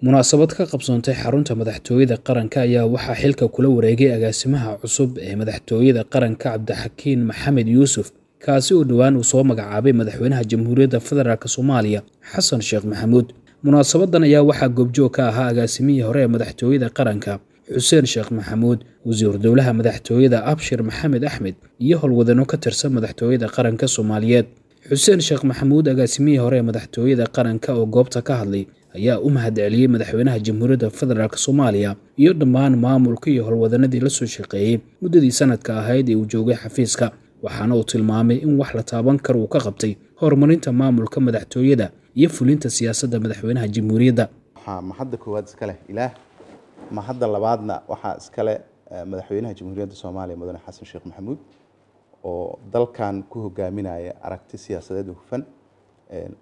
munaasabad ka qabsoontay xarunta madaxtooyada qaranka ayaa waxaa xilka kula wareegay agaasimaha cusub ee madaxtooyada qaranka cabdixakiin maxamed yuusuf kaasi oo dhowaan uu soo magacaabay madaxweynaha jamhuuriyadda federaalk soomaaliya xasan sheekh maxamuud munaasabadan ayaa waxaa goobjoog ka ahaa agaasimihii hore ee madaxtooyada qaranka xuseen sheekh maxamuud wasiir dowlaha madaxtooyada abshir maxamed axmed iyo howlwadano ka tirsan madaxtooyada qaranka soomaaliyeed xuseen sheekh maxamuud agaasimihii hore ee madaxtooyada qaranka oo goobta ka hadlay ayaa u mahadceliyey madaxweynaha jamhuuriyadda federaalk soomaaliya iyo dhammaan maamulka iyo howlwadanadii la soo shaqeeyey muddadii sanadka ahayd ee uu joogay xafiiska waxaana uu tilmaamay in wax la taaban kar uu ka qabtay horumarinta maamulka madaxtooyada iyo fulinta siyaasadda madaxweynaha jamhuuriyadda waxaa mahadda koowaad iskaleh ilaah mahadda labaadna waxaa iskale eh, madaxweynaha jamhuuriyadda soomaaliya mudane xasan sheekh maxamuud oo dalkan ku hogaaminaya aragti siyaasadeed hufan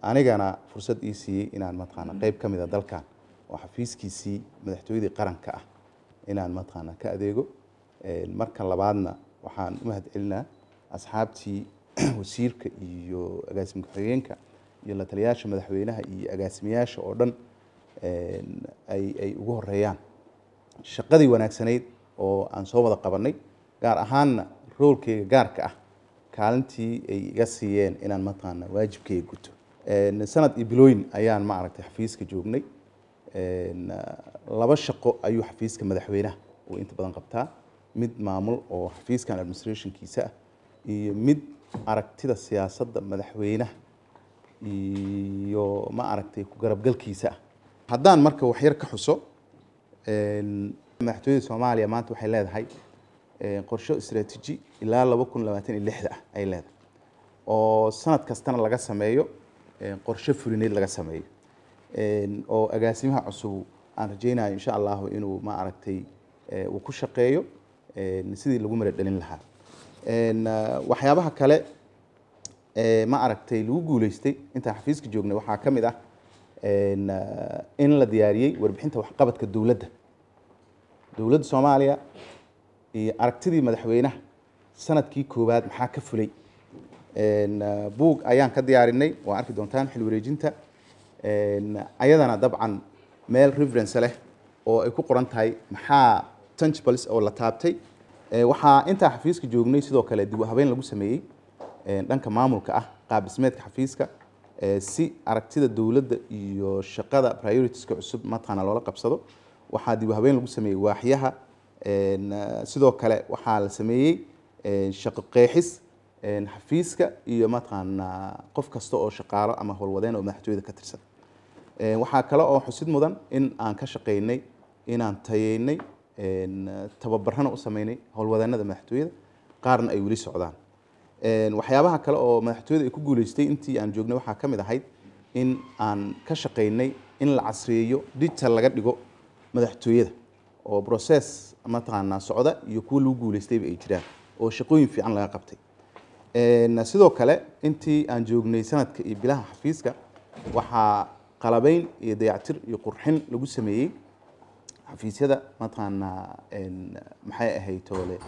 anigana fursad ii siiyey inaan mataqaana mm-hmm. qeyb ka mida dalkan oo xafiiskiisii madaxtooyadii qaranka ah inaan mataqaana ka adeego marka labaadna waxaan u mahadcelinaa asxaabtii wasiirka iyo agaasimi ku-xigeenka iyo la taliyaasha madaxweynaha iyo agaasimiyaasha oo dhan ay ugu horeeyaan shaqadii wanaagsanayd oo aan soo wada qabanay gaar ahaanna roolkeyga gaarka ah kaalintii ay iga siiyeen inaan mataqaana waajibkeyga guto sanad iyo bilooyin ayaan maaragtay xafiiska joognay laba shaqo ayuu xafiiska madaxweynaha uu inta badan qabtaa mid maamul oo xafiiskan administrationkiisa ah iyo mid aragtida siyaasadda madaxweynaha iyo ma aragtay ku garabgalkiisa ah haddaan marka waxyar ka xuso madaxtooyada soomaaliya maanta waxay leedahay qorsho istraatiiji ilaa laba kun labaatan iyo lixda ah ay leedahay oo sanad kastana laga sameeyo qorshe fulineed laga sameeyo oo agaasimaha cusub aan rajaynayo insha allaahu inuu ma aragtay uu ku shaqeeyo sidii lagu maradhelin lahaa ah, waxyaabaha kale ma aragtay lagu guuleystay intaan xafiiska joognay waxaa ka mid ah, ah in la diyaariyey warbixinta waxqabadka dowladda dowladda soomaaliya iyo aragtidii madaxweynaha sanadkii koowaad maxaa ka fulay Ah, buug ayaan ka diyaarinay waa arki doontaan xil ayadana dabcan meel reference leh oo ay ku qoran tahay maxaa tangibles oo la taabtay waxaa intaa xafiiska joognay sidoo kale dib u lagu sameeyey dhanka maamulka ah qaab dhismeedka xafiiska si aragtida dowladda iyo shaqada prioritiska cusub mataqaana loola qabsado waxaa dib u lagu sameeyey waaxyaha ah, sidoo kale waxaa la sameeyey shaqo qeexis xafiiska iyo mataqaanaa qof kasta oo shaqaalo ama howlwadeen oo madaxtooyada ka tirsan waxaa kale oo xusid mudan in aan ka shaqaynay inaan tayeynay tababarana u sameynay howlwadeenada madaxtooyada qaarna ay weli socdaan waxyaabaha kale oo madaxtooyada ay ku guuleystay intii aan joognay waxaa ka mid ahayd in aan ka shaqaynay in la casriyeeyo digital laga dhigo madaxtooyada oo process mataqaanaa socda iyo kuwa lagu guuleystayba ay jiraan oo shaqooyin fiican laga qabtay sidoo kale intii aan joognay sanadka iyo bilaha xafiiska waxaa qalabeyn iyo dayactir iyo qurxin lagu sameeyey xafiisyada mataqaanaa maxay ahayd toole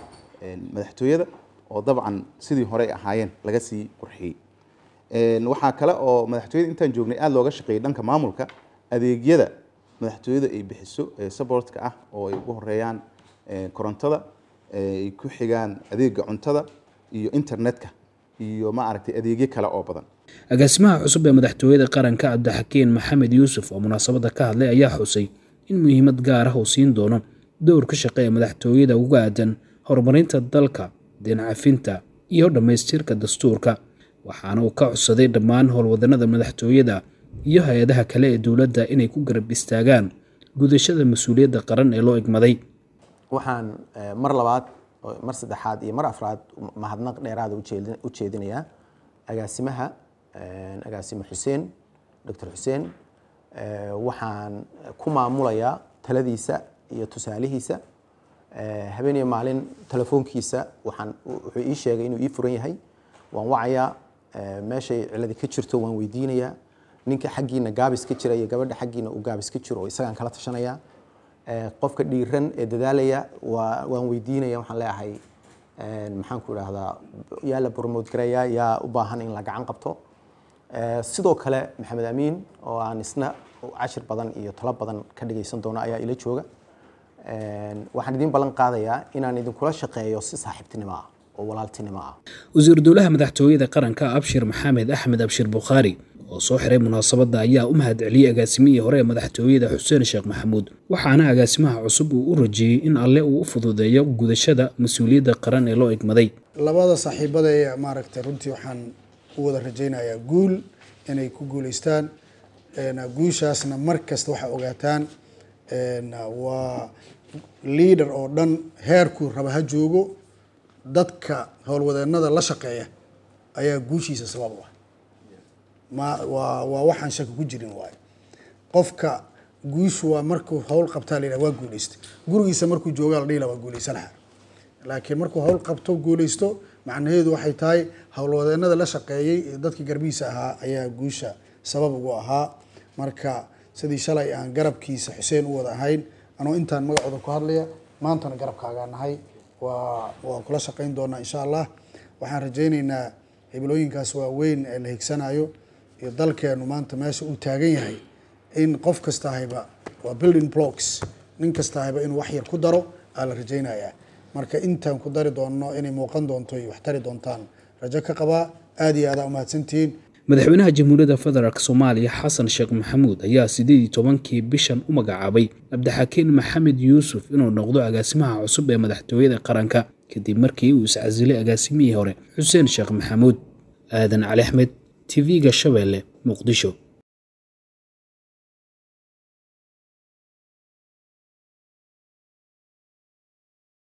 madaxtooyada oo dabcan sidii horey ahaayeen laga sii qurxiyey waxaa kale oo madaxtooyada intaan joognay aada looga shaqeeyey dhanka maamulka adeegyada madaxtooyada ay bixiso ee supportka ah oo ay ugu horeeyaan korontada ay ku xigaan adeega cuntada iyo internetka iyo maaragtay adeegyo kale oo badan agaasimaha cusub ee madaxtooyada qaranka cabdixakiin maxamed yuusuf oo munaasabadda ka hadlay ayaa xusay in muhiimad gaar ah uu siin doono dowr ka ee madaxtooyada ugu aadan horumarinta dalka deencafinta iyo dhammaystirka dastuurka waxaana uu ka codsaday dhammaan howlwadanada madaxtooyada iyo hay-adaha kale ee dowladda inay ku garab istaagaan gudashada mas-uuliyadda qaran ee loo igmaday waxaan eh, mar labaad mar saddexaad iyo mar afraad mahadnaq dheeraada u jeedinaya agaasimaha agaasime xuseen doctor xuseen waxaan ku maamulayaa taladiisa iyo tusaalihiisa habeeniyo maalin telefoonkiisa waaan wuxuu ii sheegay inuu ii furan yahay waan wacayaa meeshay ciladi ka jirto waan weydiinayaa ninka xaggiina gaabis ka jira iyo gabadha xaggiina uu gaabis ka jiro oo isagaan kala tashanayaa Eh, qofka dhiiran ee dadaalaya waan weydiinaya waxaan leeahay eh, maxaan ku idhaahdaa yaa la bromote yaa u baahan in la gacan qabto eh, sidoo kale maxamed amiin oo aan isna cashir badan iyo talo badan ka dhagaysan doono ayaa ila jooga waxaan idin ballan qaadayaa inaan idinkula shaqeeyo si saaxiibtinimo ah oo walaaltinimo ah wasiir dowlaha madaxtooyada qaranka abshir maxamed axmed abshir bukhaari oo soo xiray munaasabadda ayaa u mahad celiyey agaasimihii hore ee madaxtooyada xuseen sheekh maxamuud waxaana agaasimaha cusub uu u rajeeyey in alle uu u fududeeyo gudashada mas-uuliyadda qaran ee loo egmaday labada saaxiibada ee maaragtay runtii waxaan u wada rajaynayaa guul inay ku guuleystaan guushaasna mar kasta waxaa ogaataan waa liader oo dhan heerkuu raba ha joogo dadka howlwadeennada la shaqeeya ayaa guushiisa sabab u ah mawaa waxaan shaki ku jirin waayo qofka guushu waa markuu hawl qabtaa laydhaha waa guuleystay gurigiisa markuu joogaa la dhihi waa guuleysanaha laakiin markuu hawl qabto guuleysto macnaheedu waxay tahay howlwadeenada la shaqeeyey ee dadka garbihiisa ahaa ayaa guusha sabab ugu ahaa marka sidii shalay aan garabkiisa xuseen u wada ahayn anoo intaan magacooda ku hadlaya maantana garabkaagaa nahay waa waan kula shaqayn doonaa insha allah waxaan rajaynaynaa hiblooyinkaas waaweyn ee la higsanayo iyo dalkeenu maanta meesha uu taagan yahay in qof kasta ahayba waa building blocks nin kasta hayba inuu wax yar ku daro aa la rajaynayaa marka intaan ku dari doonno inay muuqan doonto ay wax tari doontaan rajo ka qabaa aad iyo aada umahadsantihiin madaxweynaha jamhuuriyadda federaalk soomaaliya xasan sheekh maxamuud ayaa siddeed iyo tobankii bishan u magacaabay cabdixakiin maxamed yuusuf inuu noqdo agaasimaha cusub ee madaxtooyada qaranka kadib markii uu iscasilay agaasimihii hore xuseen sheekh maxamuud aadan cali axmed tv-ga Shabeelle, Muqdisho.